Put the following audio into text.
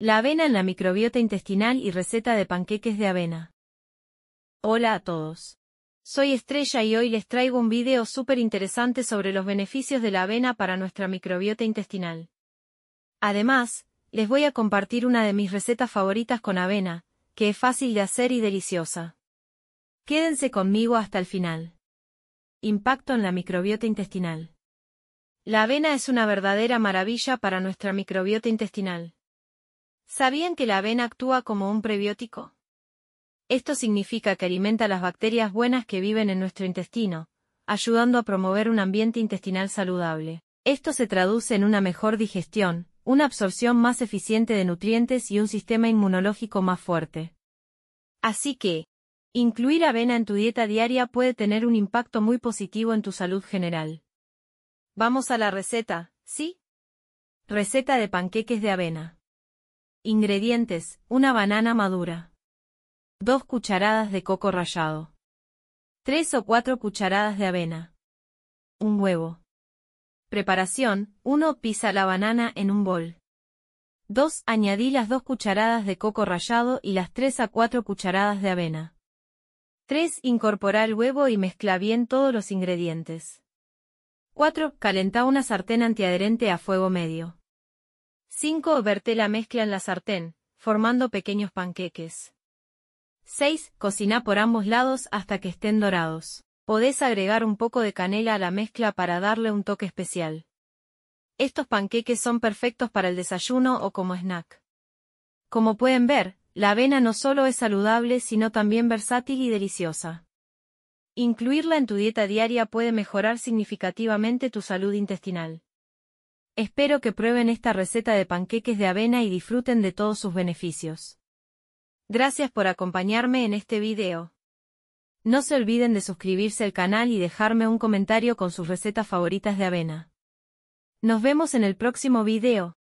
La avena en la microbiota intestinal y receta de panqueques de avena. Hola a todos. Soy Estrella y hoy les traigo un video súper interesante sobre los beneficios de la avena para nuestra microbiota intestinal. Además, les voy a compartir una de mis recetas favoritas con avena, que es fácil de hacer y deliciosa. Quédense conmigo hasta el final. Impacto en la microbiota intestinal. La avena es una verdadera maravilla para nuestra microbiota intestinal. ¿Sabían que la avena actúa como un prebiótico? Esto significa que alimenta las bacterias buenas que viven en nuestro intestino, ayudando a promover un ambiente intestinal saludable. Esto se traduce en una mejor digestión, una absorción más eficiente de nutrientes y un sistema inmunológico más fuerte. Así que, incluir avena en tu dieta diaria puede tener un impacto muy positivo en tu salud general. Vamos a la receta, ¿sí? Receta de panqueques de avena. Ingredientes, una banana madura. 2 cucharadas de coco rallado. 3 o 4 cucharadas de avena. Un huevo. Preparación, 1 pisa la banana en un bol. 2 añadí las 2 cucharadas de coco rallado y las 3 a 4 cucharadas de avena. 3 incorpora el huevo y mezcla bien todos los ingredientes. 4 calenta una sartén antiadherente a fuego medio. 5. verte la mezcla en la sartén, formando pequeños panqueques. 6. Cocina por ambos lados hasta que estén dorados. Podés agregar un poco de canela a la mezcla para darle un toque especial. Estos panqueques son perfectos para el desayuno o como snack. Como pueden ver, la avena no solo es saludable sino también versátil y deliciosa. Incluirla en tu dieta diaria puede mejorar significativamente tu salud intestinal. Espero que prueben esta receta de panqueques de avena y disfruten de todos sus beneficios. Gracias por acompañarme en este video. No se olviden de suscribirse al canal y dejarme un comentario con sus recetas favoritas de avena. Nos vemos en el próximo video.